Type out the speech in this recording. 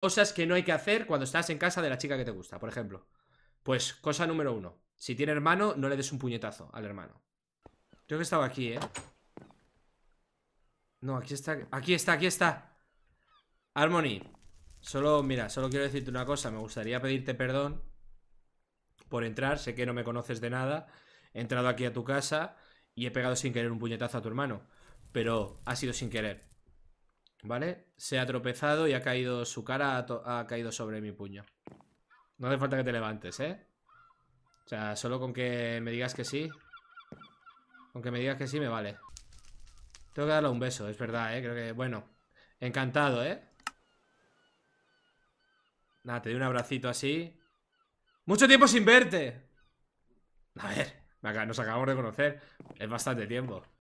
cosas que no hay que hacer cuando estás en casa de la chica que te gusta, por ejemplo. Pues cosa número uno. Si tiene hermano, no le des un puñetazo al hermano. Creo que estaba aquí, ¿eh? No, aquí está, aquí está, aquí está. Harmony, solo, mira, solo quiero decirte una cosa. Me gustaría pedirte perdón por entrar. Sé que no me conoces de nada. He entrado aquí a tu casa y he pegado sin querer un puñetazo a tu hermano. Pero ha sido sin querer. ¿Vale? Se ha tropezado y ha caído su cara, ha, caído sobre mi puño. No hace falta que te levantes, ¿eh? O sea, solo con que me digas que sí. Con que me digas que sí me vale. Tengo que darle un beso, es verdad, ¿eh? Creo que, bueno. Encantado, ¿eh? Nada, te doy un abracito así. ¡Mucho tiempo sin verte! A ver, nos acabamos de conocer. Es bastante tiempo.